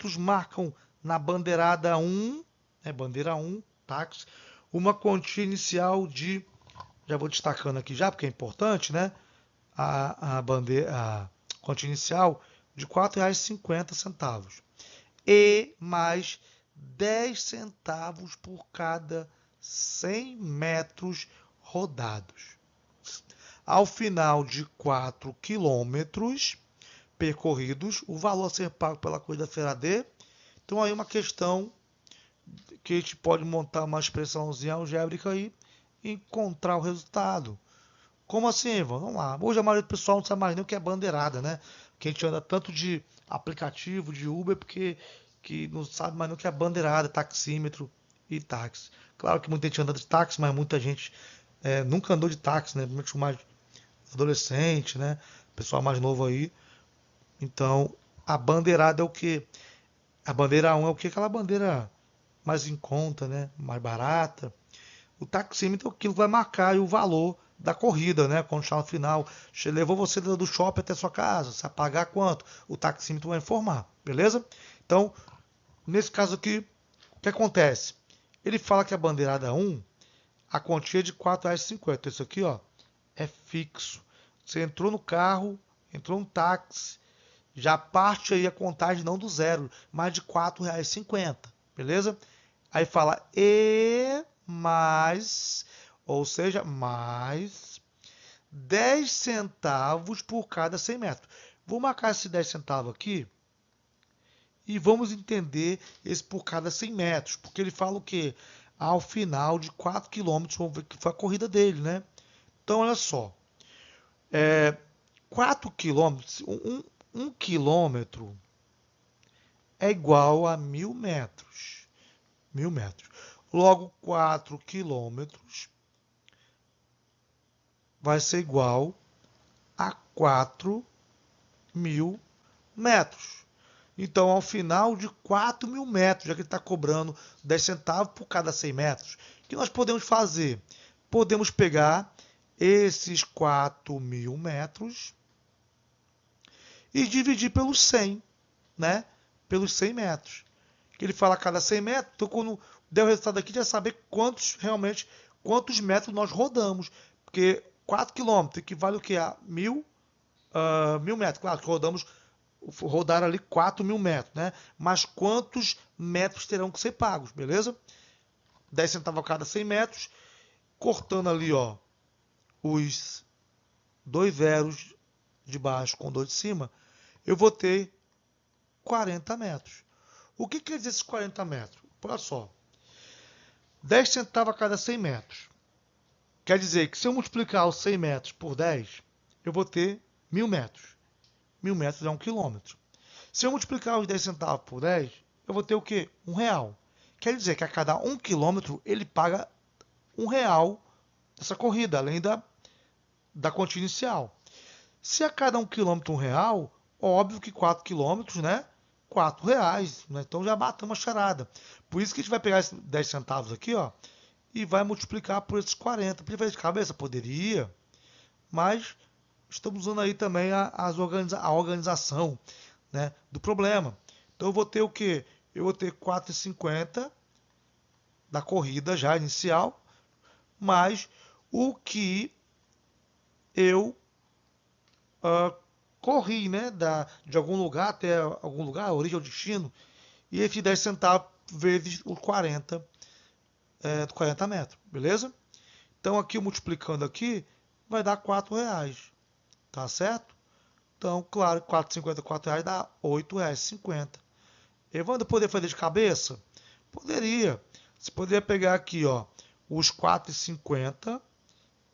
outros marcam na bandeirada 1, né, bandeira 1, táxi, uma quantia inicial de, já vou destacando aqui já, porque é importante, né? A, a, bandeira, a quantia inicial de R$ 4,50 e mais 10 centavos por cada 100 metros rodados. Ao final de 4 quilômetros, percorridos, o valor a ser pago pela corrida será D. Então aí uma questão que a gente pode montar uma expressãozinha algébrica e encontrar o resultado. Como assim? Vamos lá. Hoje a maioria do pessoal não sabe mais nem o que é bandeirada, né? Que a gente anda tanto de aplicativo, de Uber, porque que não sabe mais nem o que é bandeirada, taxímetro e táxi. Claro que muita gente anda de táxi, mas muita gente é, nunca andou de táxi, né? Principalmente mais adolescente, né? Pessoal mais novo aí. Então, a bandeirada é o que? A bandeira 1 é o que? Aquela bandeira mais em conta, né? mais barata. O taxímetro é aquilo que vai marcar o valor da corrida, né? Quando chama final, levou você do shopping até sua casa, se pagar quanto? O taxímetro vai informar, beleza? Então, nesse caso aqui, o que acontece? Ele fala que a bandeirada 1, a quantia é de R$ 4,50. Isso aqui, ó, é fixo. Você entrou no carro, entrou no táxi, já parte aí a contagem não do zero, mas de R$ 4,50, beleza? Aí fala e mais, ou seja, mais 10 centavos por cada 100 metros. Vou marcar esse 10 centavos aqui e vamos entender esse por cada 100 metros, porque ele fala o quê? Ao final de 4 quilômetros, vamos ver que foi a corrida dele, né? Então, olha só, é, 4 quilômetros, um, um quilômetro é igual a mil metros. Mil metros. Logo, quatro quilômetros vai ser igual a quatro mil metros. Então, ao final de 4 mil metros, já que ele está cobrando 10 centavos por cada 100 metros, o que nós podemos fazer? Podemos pegar esses 4 mil metros e dividir pelos 100, né? Pelos 100 metros. Que ele fala a cada 100 metros, então quando der o resultado aqui, já saber quantos realmente, quantos metros nós rodamos. Porque 4 km equivale o que a mil, uh, mil metros. Claro que rodamos, rodar ali 4 mil metros, né? Mas quantos metros terão que ser pagos, beleza? 10 centavos a cada 100 metros, cortando ali, ó, os dois zeros de baixo com dois de cima, eu vou ter 40 metros. O que quer dizer esses 40 metros? Olha só. 10 centavos a cada 100 metros. Quer dizer que se eu multiplicar os 100 metros por 10, eu vou ter 1.000 metros. 1.000 metros é um quilômetro. Se eu multiplicar os 10 centavos por 10, eu vou ter o quê? Um real. Quer dizer que a cada um quilômetro ele paga um real essa corrida, além da, da quantia inicial. Se a cada um quilômetro um real, Óbvio que 4 quilômetros, né? 4 reais, né? Então já bateu a charada. Por isso que a gente vai pegar esses 10 centavos aqui, ó, e vai multiplicar por esses 40. Podia fazer de cabeça? Poderia, mas estamos usando aí também a, as organiza a organização né, do problema. Então eu vou ter o que? Eu vou ter 4,50 da corrida já inicial, mais o que eu uh, corri, né, da, de algum lugar até algum lugar, origem ou destino, e esse 10 centavos vezes os 40, é, 40 metros, beleza? Então aqui multiplicando aqui vai dar 4 reais, tá certo? Então, claro, 4,50, 4 reais dá 8 reais 50. Evandro, poder fazer de cabeça? Poderia. Você poderia pegar aqui, ó, os 4,50,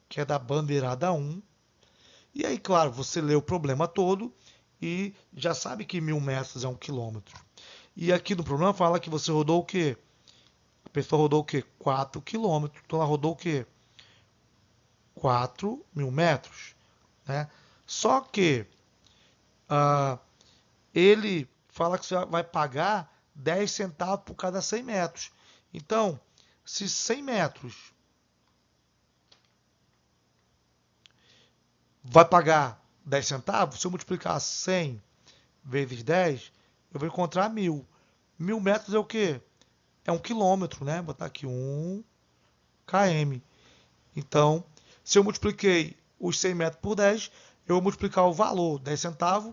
que é da bandeirada 1, e aí, claro, você lê o problema todo e já sabe que mil metros é um quilômetro. E aqui no problema fala que você rodou o quê? A pessoa rodou o quê? 4 quilômetros. Então ela rodou o quê? 4 mil metros. Né? Só que ah, ele fala que você vai pagar 10 centavos por cada 100 metros. Então, se 100 metros vai pagar 10 centavos, se eu multiplicar 100 vezes 10, eu vou encontrar mil. Mil metros é o quê? É um quilômetro, né? Vou botar aqui 1 um km. Então, se eu multipliquei os 100 metros por 10, eu vou multiplicar o valor 10 centavos,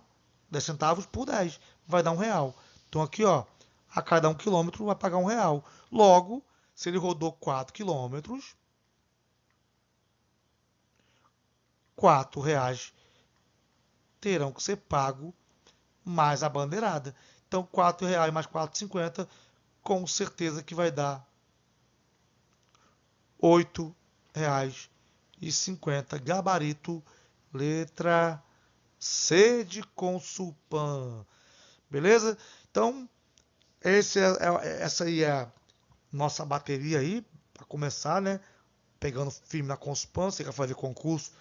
10 centavos por 10, vai dar um real. Então aqui, ó, a cada um quilômetro vai pagar um real. Logo, se ele rodou 4 quilômetros, quatro reais terão que ser pago mais a bandeirada. Então, quatro reais mais quatro cinquenta, com certeza que vai dar oito reais e cinquenta. Gabarito, letra C de Consulpan. Beleza? Então, esse é, é essa aí é a nossa bateria aí, para começar, né? Pegando firme na Consulpan, você quer fazer concurso,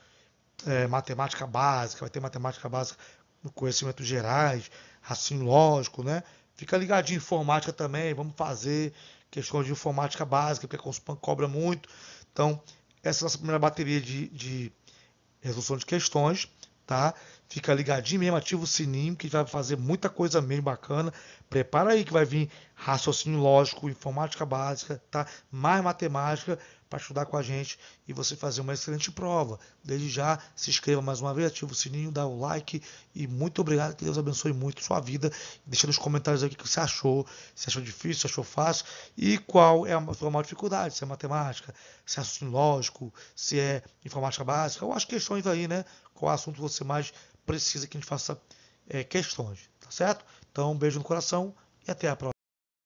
é, matemática básica, vai ter matemática básica no conhecimento gerais, raciocínio lógico, né? Fica ligadinho em informática também, vamos fazer questões de informática básica, porque a Conspan cobra muito. Então, essa é a nossa primeira bateria de, de resolução de questões, tá? Fica ligadinho mesmo, ativa o sininho, que vai fazer muita coisa mesmo bacana. Prepara aí que vai vir raciocínio lógico, informática básica, tá? Mais matemática para estudar com a gente e você fazer uma excelente prova. Desde já, se inscreva mais uma vez, ativa o sininho, dá o like e muito obrigado. Que Deus abençoe muito sua vida. Deixa nos comentários aqui o que você achou, se achou difícil, se achou fácil e qual é a sua maior dificuldade, se é matemática, se é assunto lógico, se é informática básica, ou as questões aí, né? Qual é assunto você mais precisa que a gente faça é, questões, tá certo? Então, um beijo no coração e até a próxima.